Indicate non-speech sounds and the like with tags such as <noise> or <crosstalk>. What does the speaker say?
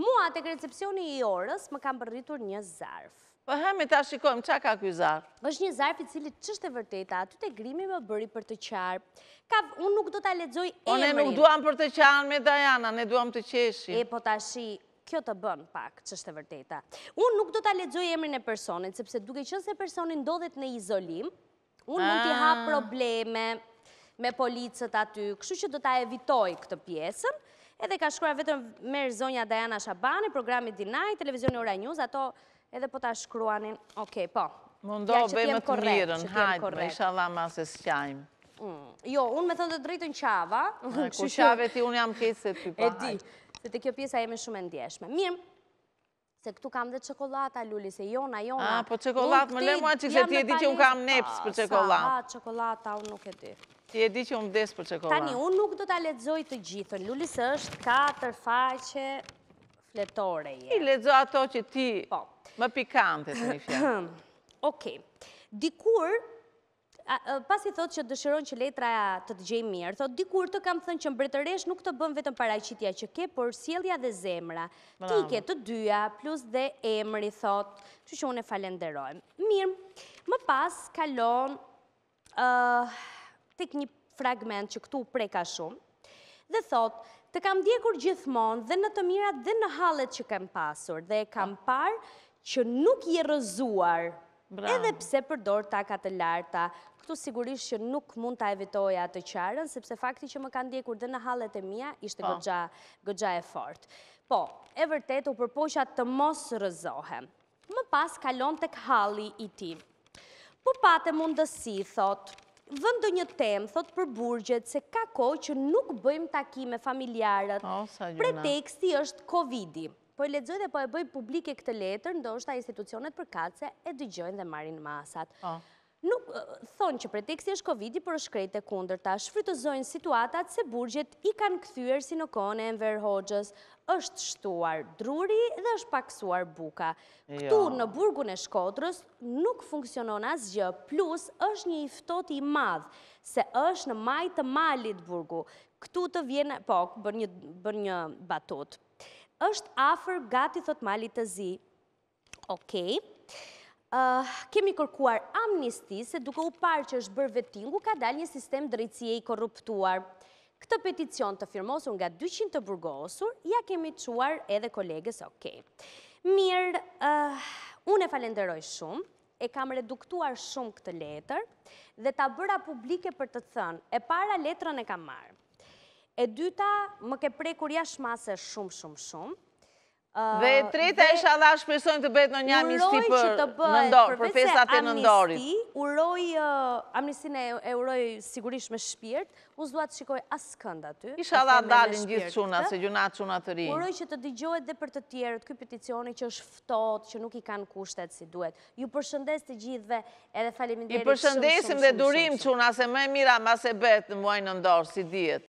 Mua të recepcioni i orës më kam përritur një zarf. Për po hemi ta shikojmë, qa ka kuj zarf? është një zarf i cili qështë e vërteta, aty të grimi më bëri për të qarë. Unë nuk do të aledzoj emrin. One nuk duham për të qarën me Dajana, ne duham të qeshi. E, po ta shi, kjo të bën pak, qështë e vërteta. Unë nuk do të aledzoj emrin e personin, sepse duke qënë se personin ndodhet në izolim, unë mund t'i ha ah. probleme me policët aty, kështu që do t'a evitoj këtë pjesën, edhe ka shkruar vetëm merë zonja Dajana Shabani, programit Dinaj, televizioni Ora News, ato edhe po ta shkruanin, oke, po. Më ndo, më të mirën, hajtë me, isha dha ma se s'qajmë. Mm. Jo, unë me thëndë të drejtën qava. <laughs> Ku qave ti, unë jam kese të hajtë. <laughs> E po, di, se të kjo pjesa jemi shumë ndjeshme. Mirë, se këtu kam dhe qëkolata, lulli, se jona, jona. A, ah, po qëkolata, më lemua që se ti e di që unë kam neps për qëkolata. A, qëkolata, unë nuk e di. Ti e di që unë vdes për qëkova. Tani, unë nuk do të aledzoj të gjithën. Lullis është katër faqe fletore. I ledzo ato që ti po. më pikante, të një fjallë. <clears throat> Oke, dikur, pas i thot që dëshiron që letra të të gjejmë mirë, thot, dikur të kam thënë që mbretëresh nuk të bën vetëm paraqitja që ke, por sielja dhe zemra. Ti ke të dyja, plus dhe emri, thot, që që unë e falenderojmë. Mirë, më pas, kalon pik një fragment që këtu preka shumë, dhe thotë, të kam djekur gjithmonë dhe në të mirat dhe në halet që kam pasur, dhe kam parë që nuk je rëzuar, edhe pse përdor taka të larta, këtu sigurisht që nuk mund të evitoja të qarën, sepse fakti që më kanë djekur dhe në halet e mija, ishte po. gëgja e fort. Po, e vërtet, u përpoqa të mos rëzohem. Më pas kalon të këhali i ti. Po patë mundësi, thotë, vëndë një temë, thotë për burgjet, se ka ko që nuk bëjmë takime familjarët, pre teksti është Covid-i. Po e ledzoj dhe po e bëjmë publike këtë letër, ndo është a institucionet për kace e dy gjojnë dhe marin masat nuk thonë që preteksi është Covid-i, për është krejt e kunder ta. Shfrytëzojnë situatat se burgjet i kanë këthyër si në kone e mverë hoxës, është shtuar druri dhe është paksuar buka. Këtu jo. në burgun e shkodrës nuk funksionon asgjë, plus është një iftot i madhë, se është në majtë të malit burgu. Këtu të vjene, po, bërë një batut. është afer gati thot malit të zi. Okej. Okay. Eh, kemi kërkuar amnisti se duke u parë që është bërë vetingu ka dal një sistem drejtësie i korruptuar. Këtë peticion të firmosur nga 200 të burgosur, ja kemi të quar edhe kolegës, ok. Mirë, eh, unë e falenderoj shumë, e kam reduktuar shumë këtë letër dhe ta bëra publike për të thënë, e para letrën e kam marë. E dyta, më ke prej kur jashmase shumë, shumë, shumë, Dhe treta e shala shpesojnë të betë në një amnisti për nëndorë, për pesa e nëndorit. Uroj që të bëjt amnisti, e uroj sigurisht me shpirt, unë zdoat të shikoj asë kënda ty. Isha të dalin gjithë të se të të të rinjë. të që të të të për të tjerët, këj peticioni që është fëtot, që nuk i kanë kushtet si duhet. të përshëndes të gjithve edhe faliminderit shumë, shumë, shumë, të të të të të të të të të të të të të të